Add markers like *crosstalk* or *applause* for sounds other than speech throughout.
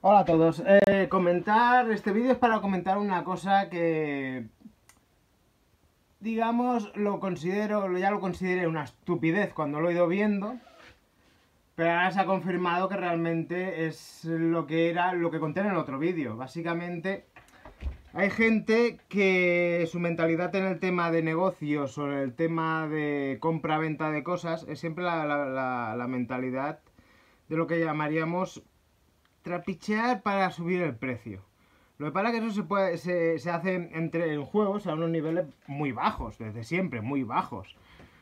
Hola a todos. Eh, comentar, este vídeo es para comentar una cosa que, digamos, lo considero, ya lo consideré una estupidez cuando lo he ido viendo, pero ahora se ha confirmado que realmente es lo que era, lo que conté en el otro vídeo. Básicamente, hay gente que su mentalidad en el tema de negocios o en el tema de compra-venta de cosas es siempre la mentalidad de lo que llamaríamos trapichear para subir el precio. Lo que pasa es que eso se, puede, se, hace entre, en juegos a unos niveles muy bajos, desde siempre, muy bajos.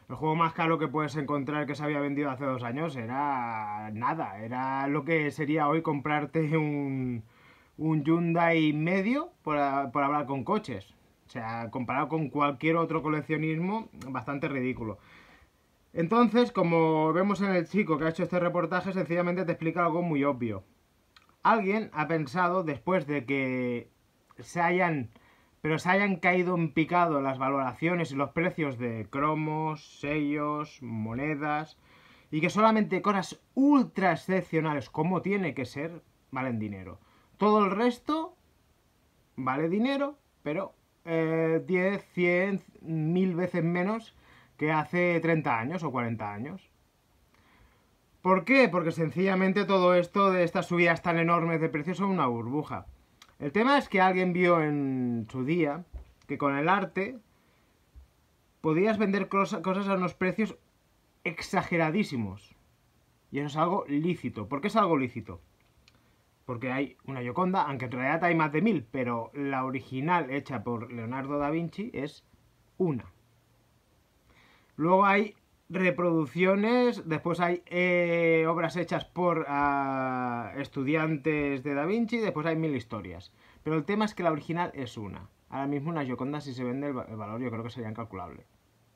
El juego más caro que puedes encontrar que se había vendido hace dos años era nada, era lo que sería hoy comprarte un, un Hyundai medio por, por hablar con coches. O sea, comparado con cualquier otro coleccionismo, bastante ridículo. Entonces, como vemos en el chico que ha hecho este reportaje, sencillamente te explica algo muy obvio. Alguien ha pensado, después de que se hayan, pero se hayan caído en picado las valoraciones y los precios de cromos, sellos, monedas, y que solamente cosas ultra excepcionales, como tiene que ser, valen dinero. Todo el resto vale dinero, pero 10, 100, 1000 veces menos que hace 30 años o 40 años. ¿Por qué? Porque sencillamente todo esto de estas subidas tan enormes de precios son una burbuja. El tema es que alguien vio en su día que con el arte podías vender cosas a unos precios exageradísimos. Y eso es algo lícito. ¿Por qué es algo lícito? Porque hay una Yoconda, aunque en realidad hay más de mil, pero la original hecha por Leonardo da Vinci es una. Luego hay reproducciones, después hay eh, obras hechas por ah, estudiantes de Da Vinci, después hay mil historias. Pero el tema es que la original es una. Ahora mismo una Gioconda, si se vende el, valor, yo creo que sería incalculable.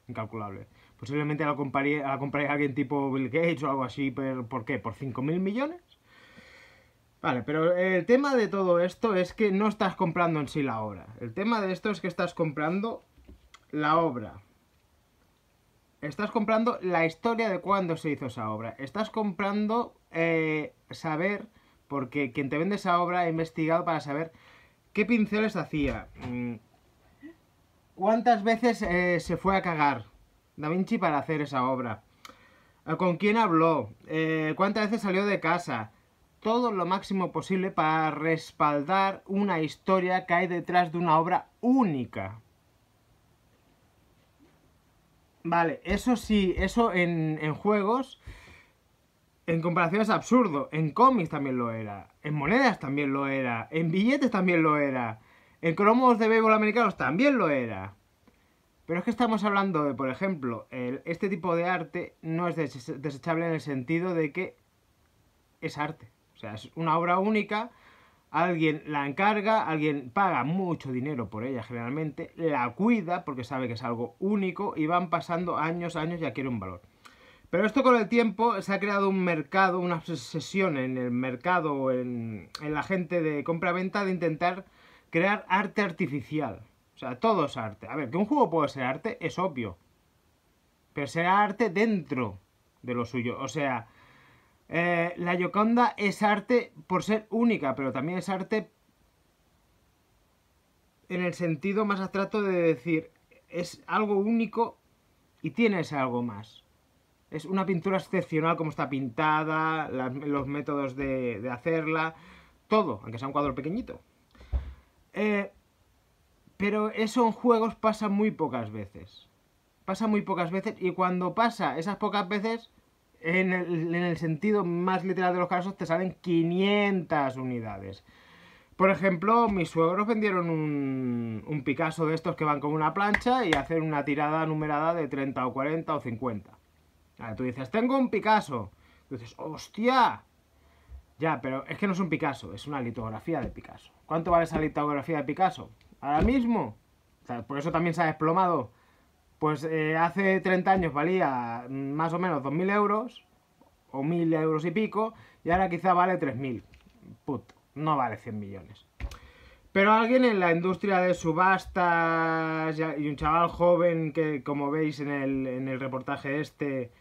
Incalculable. Posiblemente la compraría, alguien tipo Bill Gates o algo así, pero, ¿por qué? ¿Por 5.000 millones? Vale, pero el tema de todo esto es que no estás comprando en sí la obra. El tema de esto es que estás comprando la obra Estás comprando la historia de cuándo se hizo esa obra. Estás comprando eh, saber, porque quien te vende esa obra ha investigado para saber qué pinceles hacía, mm, cuántas veces eh, se fue a cagar Da Vinci para hacer esa obra, eh, con quién habló, cuántas veces salió de casa, todo lo máximo posible para respaldar una historia que hay detrás de una obra única. Vale, eso sí, eso en, en juegos, en comparación es absurdo. En cómics también lo era, en monedas también lo era, en billetes también lo era, en cromos de béisbol americanos también lo era. Pero es que estamos hablando de, por ejemplo, este tipo de arte no es desechable en el sentido de que es arte. O sea, es una obra única alguien la encarga, alguien paga mucho dinero por ella generalmente, la cuida porque sabe que es algo único y van pasando años, años y adquiere un valor. Pero esto con el tiempo se ha creado un mercado, una obsesión en el mercado, en, la gente de compra-venta de intentar crear arte artificial. O sea, todo es arte. A ver, que un juego puede ser arte es obvio. Pero será arte dentro de lo suyo. O sea, eh, la Yoconda es arte por ser única, pero también es arte en el sentido más abstracto de decir, es algo único y tienes algo más. Es una pintura excepcional como está pintada, los métodos de, hacerla, todo, aunque sea un cuadro pequeñito. Eh, pero eso en juegos pasa muy pocas veces. Pasa muy pocas veces y cuando pasa esas pocas veces en el, sentido más literal de los casos, te salen 500 unidades. Por ejemplo, mis suegros vendieron un, Picasso de estos que van con una plancha y hacen una tirada numerada de 30 o 40 o 50. tú dices, tengo un Picasso. Tú dices, hostia. Ya, pero es que no es un Picasso, es una litografía de Picasso. ¿Cuánto vale esa litografía de Picasso? Ahora mismo. por eso también se ha desplomado pues eh, hace 30 años valía mm, más o menos 2.000 euros, o 1.000 euros y pico, y ahora quizá vale 3.000. Put, no vale 100 millones. Pero alguien en la industria de subastas y un chaval joven que, como veis en el, en el reportaje este,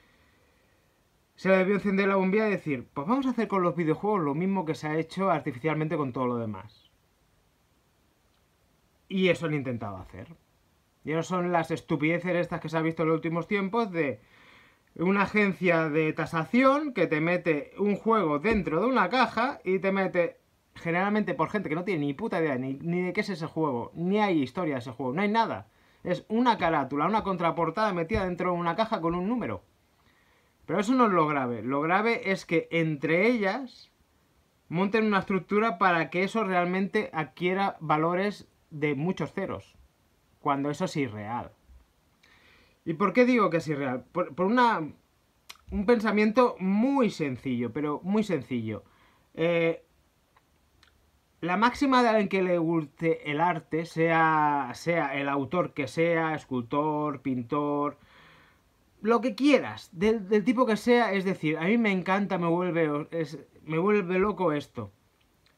se le debió encender la bombilla y decir, pues vamos a hacer con los videojuegos lo mismo que se ha hecho artificialmente con todo lo demás. Y eso lo intentaba hacer. Y no son las estupideces estas que se han visto en los últimos tiempos de una agencia de tasación que te mete un juego dentro de una caja y te mete generalmente por gente que no tiene ni puta idea ni, ni de qué es ese juego, ni hay historia de ese juego, no hay nada. Es una carátula, una contraportada metida dentro de una caja con un número. Pero eso no es lo grave. Lo grave es que entre ellas monten una estructura para que eso realmente adquiera valores de muchos ceros cuando eso es irreal. ¿Y por qué digo que es irreal? Por, una, un pensamiento muy sencillo, pero muy sencillo. Eh, la máxima de alguien que le guste el arte, sea, sea el autor que sea, escultor, pintor, lo que quieras, del, tipo que sea, es decir, a mí me encanta, me vuelve, me vuelve loco esto.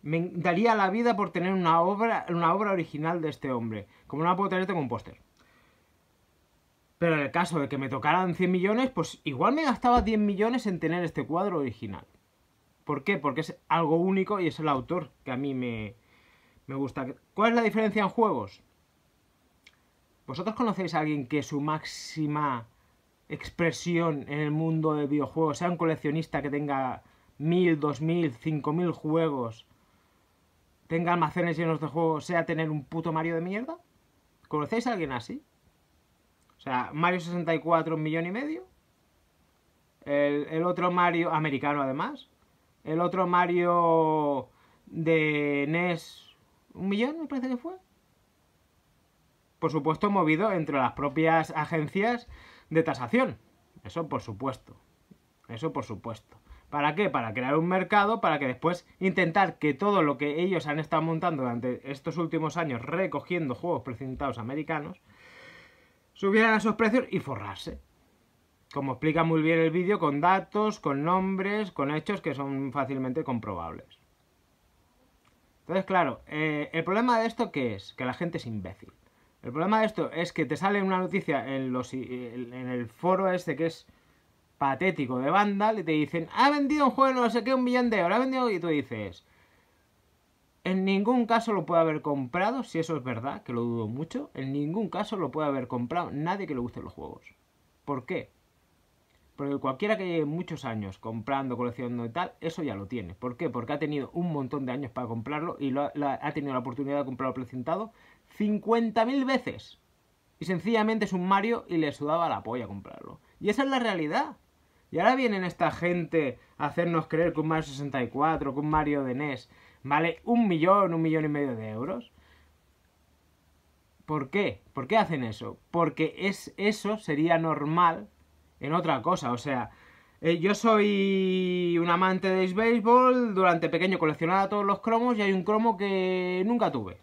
Me daría la vida por tener una obra, una obra original de este hombre. Como no la puedo tener, tengo un póster. Pero en el caso de que me tocaran 100 millones, pues igual me gastaba 10 millones en tener este cuadro original. ¿Por qué? Porque es algo único y es el autor que a mí me, gusta. ¿Cuál es la diferencia en juegos? ¿Vosotros conocéis a alguien que su máxima expresión en el mundo de videojuegos sea un coleccionista que tenga 1.000, 2.000, 5.000 cinco mil juegos tenga almacenes llenos de juegos, sea tener un puto Mario de mierda? ¿Conocéis a alguien así? O sea, Mario 64, un millón y medio. El, el otro Mario, americano además. El otro Mario de NES, un millón me parece que fue. Por supuesto, movido entre las propias agencias de tasación. Eso por supuesto. Eso por supuesto. ¿Para qué? Para crear un mercado, para que después intentar que todo lo que ellos han estado montando durante estos últimos años, recogiendo juegos presentados americanos, subieran a esos precios y forrarse. Como explica muy bien el vídeo, con datos, con nombres, con hechos que son fácilmente comprobables. Entonces, claro, eh, el problema de esto que es que la gente es imbécil. El problema de esto es que te sale una noticia en, los, eh, en el foro este que es patético de banda, le te dicen, ha vendido un juego no sé qué, un millón de euros, ha vendido y tú dices, en ningún caso lo puede haber comprado, si eso es verdad, que lo dudo mucho, en ningún caso lo puede haber comprado nadie que le gusten los juegos. ¿Por qué? Porque cualquiera que lleve muchos años comprando, coleccionando y tal, eso ya lo tiene. ¿Por qué? Porque ha tenido un montón de años para comprarlo y ha, ha tenido la oportunidad de comprarlo presentado 50.000 veces. Y sencillamente es un Mario y le sudaba la polla comprarlo. Y esa es la realidad. Y ahora vienen esta gente a hacernos creer que un Mario 64, que un Mario de NES vale un millón, un millón y medio de euros. ¿Por qué? ¿Por qué hacen eso? Porque es, eso sería normal en otra cosa. O sea, eh, yo soy un amante de Baseball. durante pequeño coleccionaba todos los cromos y hay un cromo que nunca tuve.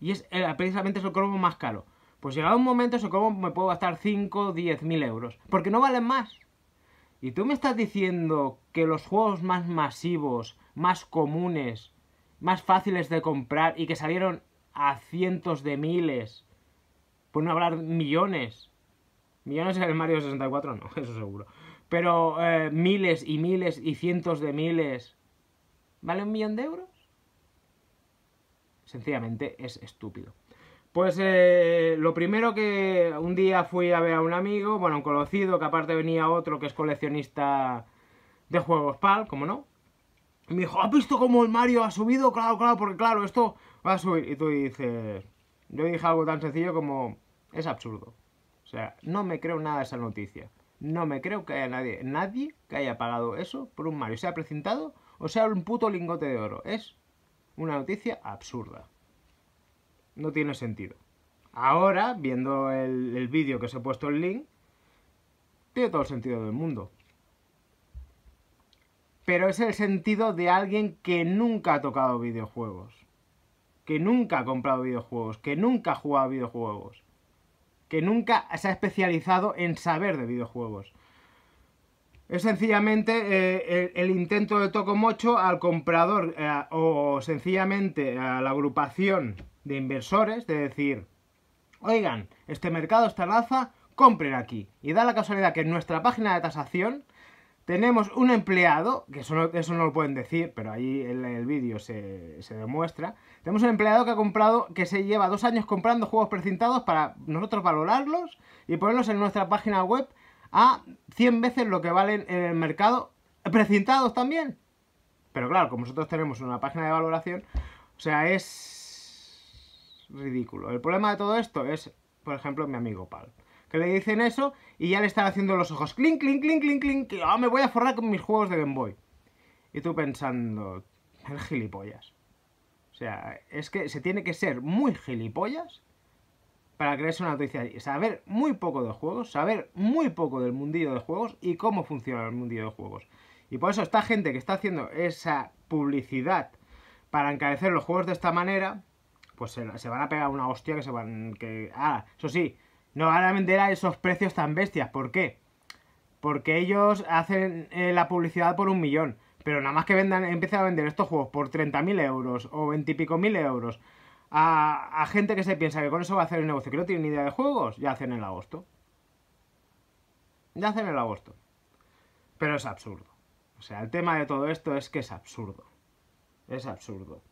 Y es eh, precisamente el cromo más caro. Pues llegado un momento, eso como me puedo gastar 5 o 10 mil euros, porque no valen más. Y tú me estás diciendo que los juegos más masivos, más comunes, más fáciles de comprar y que salieron a cientos de miles, por no hablar millones, millones en el Mario 64 no, *laughs* eso seguro, pero eh, miles y miles y cientos de miles, ¿vale un millón de euros? Sencillamente es estúpido. Pues eh, lo primero que un día fui a ver a un amigo, bueno, un conocido, que aparte venía otro que es coleccionista de juegos PAL, como no. Y me dijo, ¿has visto cómo el Mario ha subido? Claro, claro, porque claro, esto va a subir. Y tú dices, yo dije algo tan sencillo como, es absurdo. O sea, no me creo nada esa noticia. No me creo que haya nadie, nadie que haya pagado eso por un Mario, sea precintado o sea un puto lingote de oro. Es una noticia absurda no tiene sentido. Ahora, viendo el, vídeo que os he puesto el link, tiene todo el sentido del mundo. Pero es el sentido de alguien que nunca ha tocado videojuegos. Que nunca ha comprado videojuegos. Que nunca ha jugado videojuegos. Que nunca se ha especializado en saber de videojuegos. Es sencillamente eh, el, intento de Tocomocho al comprador eh, o sencillamente a la agrupación de inversores de decir, oigan, este mercado está raza, compren aquí. Y da la casualidad que en nuestra página de tasación tenemos un empleado, que eso no, eso no lo pueden decir, pero ahí en el vídeo se, se, demuestra, tenemos un empleado que ha comprado, que se lleva dos años comprando juegos precintados para nosotros valorarlos y ponerlos en nuestra página web a 100 veces lo que valen en el mercado, precintados también. Pero claro, como nosotros tenemos una página de valoración, o sea, es ridículo. El problema de todo esto es, por ejemplo, mi amigo Pal. Que le dicen eso y ya le están haciendo los ojos clink, clink, clink, clink, clink, que oh, me voy a forrar con mis juegos de Game Boy. Y tú pensando, el gilipollas. O sea, es que se tiene que ser muy gilipollas para creerse una noticia. Saber muy poco de juegos, saber muy poco del mundillo de juegos y cómo funciona el mundillo de juegos. Y por eso esta gente que está haciendo esa publicidad para encarecer los juegos de esta manera, pues se, van a pegar una hostia que se van... Que, ah, eso sí, no van a vender a esos precios tan bestias. ¿Por qué? Porque ellos hacen eh, la publicidad por un millón. Pero nada más que vendan, empiecen a vender estos juegos por 30.000 euros o 20 mil euros a, gente que se piensa que con eso va a hacer el negocio, que no tiene ni idea de juegos, ya hacen el agosto. Ya hacen el agosto. Pero es absurdo. O sea, el tema de todo esto es que es absurdo. Es absurdo.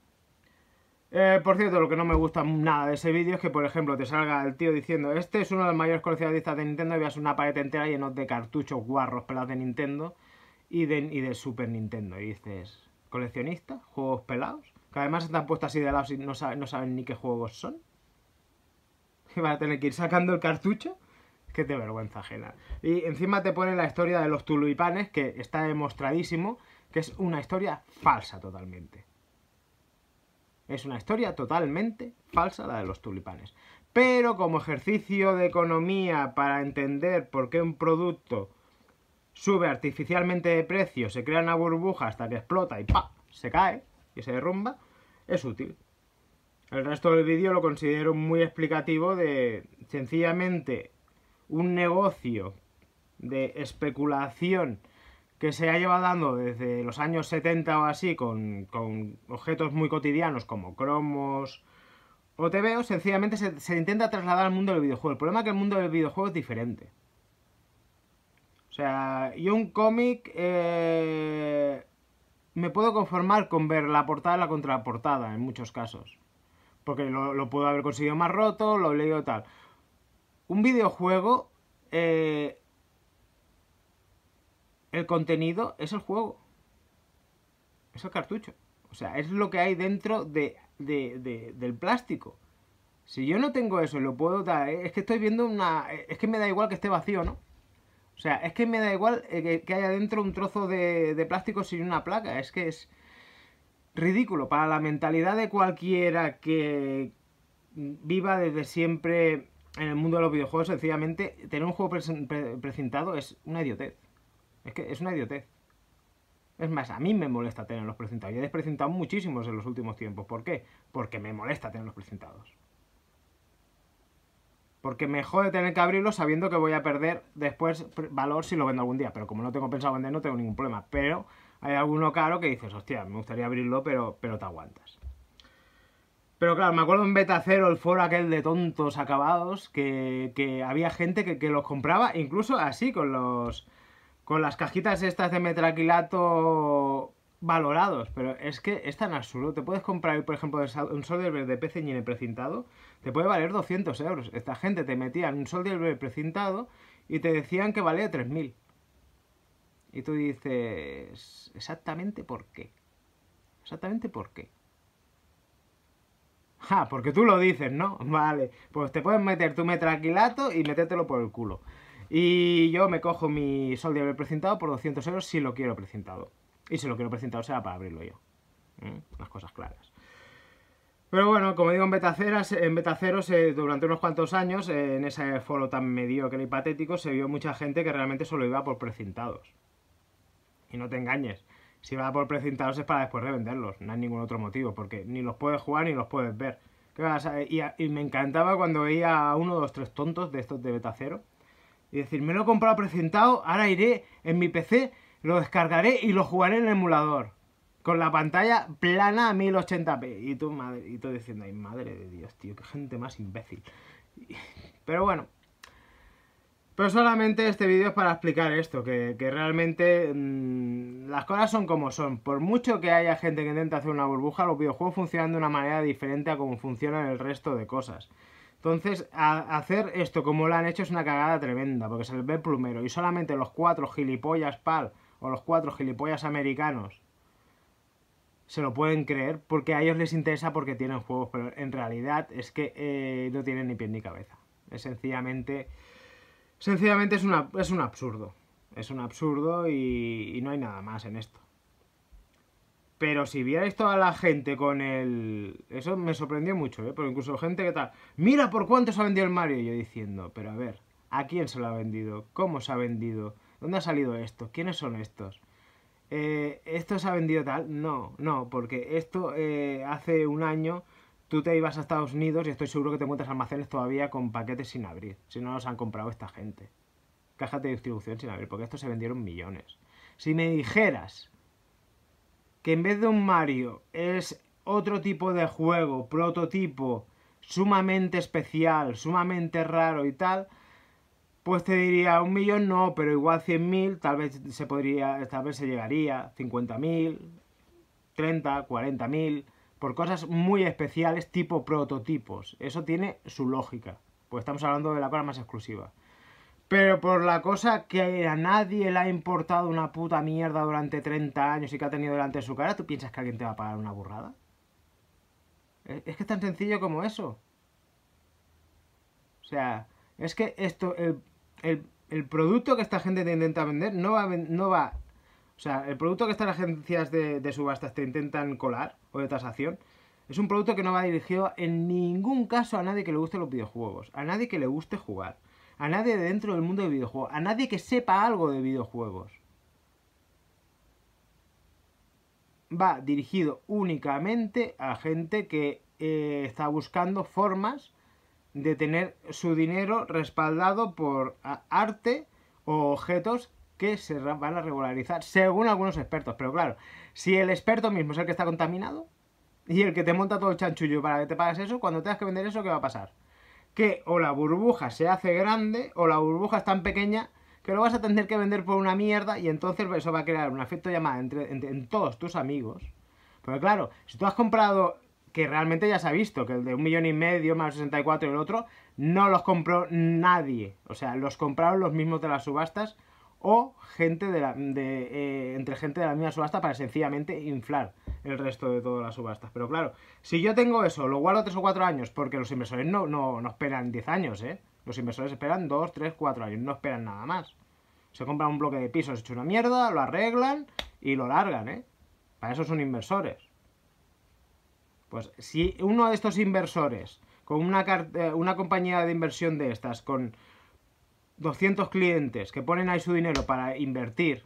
Eh, por cierto, lo que no me gusta nada de ese vídeo es que, por ejemplo, te salga el tío diciendo Este es uno de los mayores coleccionistas de Nintendo y veas una pared entera llena de cartuchos guarros pelados de Nintendo y de, y Super Nintendo. Y dices, ¿coleccionista? ¿Juegos pelados? Que además están puestos así de lado y no, saben, ni qué juegos son. Y van a tener que ir sacando el cartucho. Qué te vergüenza ajena. Y encima te pone la historia de los tulipanes, que está demostradísimo que es una historia falsa totalmente. Es una historia totalmente falsa la de los tulipanes. Pero como ejercicio de economía para entender por qué un producto sube artificialmente de precio, se crea una burbuja hasta que explota y ¡pa! se cae y se derrumba, es útil. El resto del vídeo lo considero muy explicativo de sencillamente un negocio de especulación que se ha llevado dando desde los años 70 o así con, objetos muy cotidianos como cromos o TVO, sencillamente se, intenta trasladar al mundo del videojuego. El problema es que el mundo del videojuego es diferente. O sea, yo un cómic eh, me puedo conformar con ver la portada y la contraportada en muchos casos. Porque lo, lo puedo haber conseguido más roto, lo he leído tal. Un videojuego... Eh, el contenido es el juego. Es el cartucho. O sea, es lo que hay dentro de, del plástico. Si yo no tengo eso y lo puedo dar, eh, es que estoy viendo una... Eh, es que me da igual que esté vacío, ¿no? O sea, es que me da igual eh, que, haya dentro un trozo de, plástico sin una placa. Es que es ridículo para la mentalidad de cualquiera que viva desde siempre en el mundo de los videojuegos. Sencillamente, tener un juego precintado es una idiotez. Es que es una idiotez. Es más, a mí me molesta tener los presentados. Y he despresentado muchísimos en los últimos tiempos. ¿Por qué? Porque me molesta tener los presentados. Porque me jode tener que abrirlos sabiendo que voy a perder después valor si lo vendo algún día. Pero como no tengo pensado vender, no tengo ningún problema. Pero hay alguno caro que dices, hostia, me gustaría abrirlo, pero, pero te aguantas. Pero claro, me acuerdo en Beta Cero, el foro aquel de tontos acabados, que, había gente que los compraba incluso así, con los con las cajitas estas de metraquilato valorados, pero es que es tan absurdo. Te puedes comprar, por ejemplo, un soldier de en precintado, te puede valer 200 euros. Esta gente te metía en un verde precintado y te decían que valía 3.000. Y tú dices, ¿exactamente por qué? ¿Exactamente por qué? ¡Ja! porque tú lo dices, ¿no? *laughs* Vale, pues te puedes meter tu metraquilato y metértelo por el culo. Y yo me cojo mi Sol haber precintado por 200 euros si lo quiero precintado. Y si lo quiero precintado será para abrirlo yo. Las ¿Eh? cosas claras. Pero bueno, como digo, en betaceras, en betaceros durante unos cuantos años, eh, en ese foro tan mediocre y patético, se vio mucha gente que realmente solo iba por precintados. Y no te engañes, si va por precintados es para después revenderlos, no hay ningún otro motivo, porque ni los puedes jugar ni los puedes ver. y, me encantaba cuando veía uno o dos, tres tontos de estos de beta betacero y decir, me lo he comprado presentado, ahora iré en mi PC, lo descargaré y lo jugaré en el emulador. Con la pantalla plana a 1080p. Y tú, madre, y tú diciendo, ay, madre de Dios, tío, qué gente más imbécil. *laughs* Pero bueno. Pero solamente este vídeo es para explicar esto, que, realmente mm, las cosas son como son. Por mucho que haya gente que intente hacer una burbuja, los videojuegos funcionan de una manera diferente a como funcionan el resto de cosas. Entonces, hacer esto como lo han hecho es una cagada tremenda, porque se les ve plumero. Y solamente los cuatro gilipollas pal o los cuatro gilipollas americanos se lo pueden creer porque a ellos les interesa porque tienen juegos, pero en realidad es que eh, no tienen ni pie ni cabeza. Es sencillamente. Sencillamente es, una, es un absurdo. Es un absurdo y no hay nada más en esto. Pero si vierais toda la gente con el... Eso me sorprendió mucho, ¿eh? Porque incluso gente que tal... Mira por cuánto se ha vendido el Mario. Y yo diciendo, pero a ver, ¿a quién se lo ha vendido? ¿Cómo se ha vendido? ¿Dónde ha salido esto? ¿Quiénes son estos? Eh, ¿Esto se ha vendido tal? No, no, porque esto eh, hace un año tú te ibas a Estados Unidos y estoy seguro que te encuentras almacenes todavía con paquetes sin abrir. Si no los han comprado esta gente. Cajas de distribución sin abrir, porque estos se vendieron millones. Si me dijeras que en vez de un Mario es otro tipo de juego, prototipo, sumamente especial, sumamente raro y tal, pues te diría un millón no, pero igual 100.000 tal vez se podría, tal vez se llegaría, 50.000, 30, 40.000, por cosas muy especiales tipo prototipos. Eso tiene su lógica, pues estamos hablando de la cosa más exclusiva. Pero por la cosa que a nadie le ha importado una puta mierda durante 30 años y que ha tenido delante de su cara, ¿tú piensas que alguien te va a pagar una burrada? Eh, es que es tan sencillo como eso. O sea, es que esto, el, producto que esta gente te intenta vender no va, no va... O sea, el producto que estas agencias de, de subastas te intentan colar o de tasación es un producto que no va dirigido en ningún caso a nadie que le guste los videojuegos, a nadie que le guste jugar a nadie dentro del mundo de videojuegos, a nadie que sepa algo de videojuegos. Va dirigido únicamente a gente que eh, está buscando formas de tener su dinero respaldado por arte o objetos que se van a regularizar, según algunos expertos. Pero claro, si el experto mismo es el que está contaminado y el que te monta todo el chanchullo para que te pagas eso, cuando tengas que vender eso, ¿qué va a pasar? que o la burbuja se hace grande o la burbuja es tan pequeña que lo vas a tener que vender por una mierda y entonces eso va a crear un efecto llamada entre, en todos tus amigos. Porque claro, si tú has comprado, que realmente ya se ha visto, que el de un millón y medio más 64 y el otro, no los compró nadie. O sea, los compraron los mismos de las subastas o gente de, eh, entre gente de la misma subasta para sencillamente inflar el resto de todas las subastas. Pero claro, si yo tengo eso, lo guardo 3 o 4 años, porque los inversores no, no, esperan 10 años, ¿eh? Los inversores esperan 2, 3, 4 años, no esperan nada más. Se compran un bloque de pisos hecho una mierda, lo arreglan y lo largan, ¿eh? Para eso son inversores. Pues si uno de estos inversores, con una, eh, una compañía de inversión de estas, con 200 clientes que ponen ahí su dinero para invertir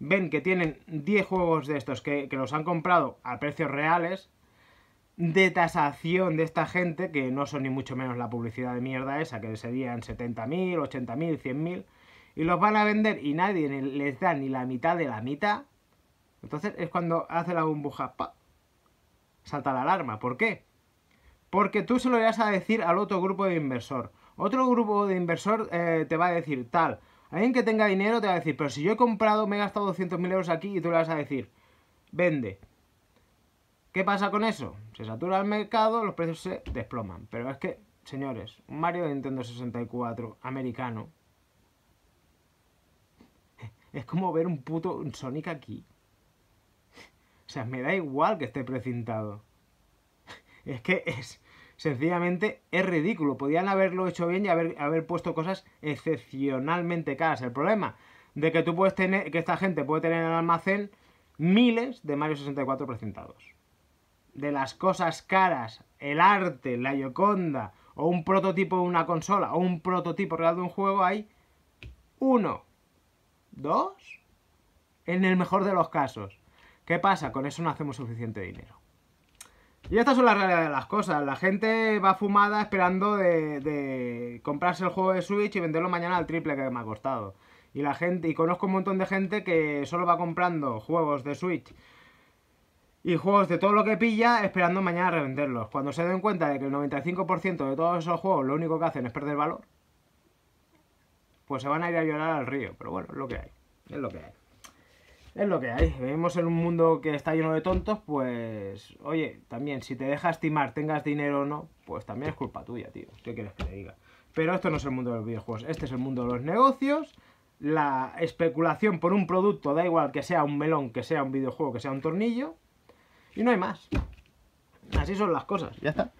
ven que tienen 10 juegos de estos que, los han comprado a precios reales, de tasación de esta gente, que no son ni mucho menos la publicidad de mierda esa, que serían 70.000, 80.000, 100.000, y los van a vender y nadie les da ni la mitad de la mitad, entonces es cuando hace la burbuja, ¡pa! salta la alarma. ¿Por qué? Porque tú se lo irás a decir al otro grupo de inversor. Otro grupo de inversor eh, te va a decir, tal, Alguien que tenga dinero te va a decir, pero si yo he comprado, me he gastado 200.000 euros aquí y tú le vas a decir, vende. ¿Qué pasa con eso? Se satura el mercado, los precios se desploman. Pero es que, señores, un Mario de Nintendo 64 americano *laughs* es como ver un puto Sonic aquí. *laughs* O sea, me da igual que esté precintado. *laughs* Es que es, sencillamente es ridículo. Podían haberlo hecho bien y haber, haber puesto cosas excepcionalmente caras. El problema de que tú puedes tener, que esta gente puede tener en el almacén miles de Mario 64 presentados. De las cosas caras, el arte, la Yoconda, o un prototipo de una consola, o un prototipo real de un juego, hay uno, dos, en el mejor de los casos. ¿Qué pasa? Con eso no hacemos suficiente dinero. Y estas son las realidades de las cosas. La gente va fumada esperando de, comprarse el juego de Switch y venderlo mañana al triple que me ha costado. Y la gente, y conozco un montón de gente que solo va comprando juegos de Switch y juegos de todo lo que pilla esperando mañana revenderlos. Cuando se den cuenta de que el 95% de todos esos juegos lo único que hacen es perder valor, pues se van a ir a llorar al río. Pero bueno, es lo que hay. Es lo que hay es lo que hay. Vivimos en un mundo que está lleno de tontos, pues oye, también si te deja estimar, tengas dinero o no, pues también es culpa tuya, tío. ¿Qué quieres que te diga? Pero esto no es el mundo de los videojuegos, este es el mundo de los negocios, la especulación por un producto, da igual que sea un melón, que sea un videojuego, que sea un tornillo, y no hay más. Así son las cosas. Ya está.